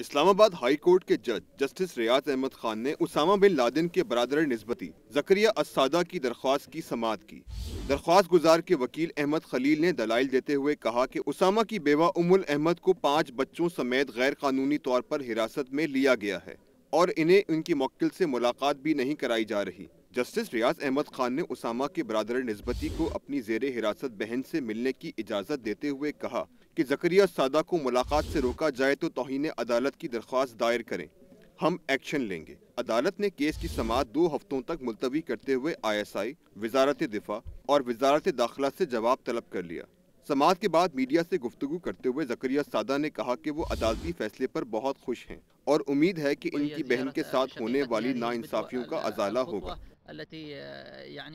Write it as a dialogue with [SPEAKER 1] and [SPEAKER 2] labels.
[SPEAKER 1] Islamabad high court के जज justice रियाज अहमद खान ने उसामा बिन लादेन के बरदर नस्बती जक्रिया असादा की दरख्वास्त की समात की दरख्वास्त गुजार के वकील अहमद खलील ने दलाइल देते हुए कहा कि उसामा की बेवा उमुल अहमद को पाँच बच्चों समेत गैर कानूनी तौर पर हिरासत में लिया गया है और इन्हें उनकी मक्ल से मुलाकात भी नहीं कराई जा रही जस्टिस रियाज अहमद खान ने उसामा के बरदर नस्बती को अपनी जेर हिरासत बहन से मिलने की इजाज़त देते हुए कहा कि जकरिया सादा को मुलाकात से रोका जाए तो तोहन अदालत की दरख्वास्त दायर करें हम एक्शन लेंगे अदालत ने केस की समात दो हफ्तों तक मुलतवी करते हुए आईएसआई, वजारत दिफा और वजारत दाखिला से जवाब तलब कर लिया समात के बाद मीडिया से गुफ्तु करते हुए जकरिया सादा ने कहा कि वो अदालती फैसले पर बहुत खुश हैं और उम्मीद है कि इनकी बहन के साथ होने वाली नाइंसाफियों का अजाला
[SPEAKER 2] होगा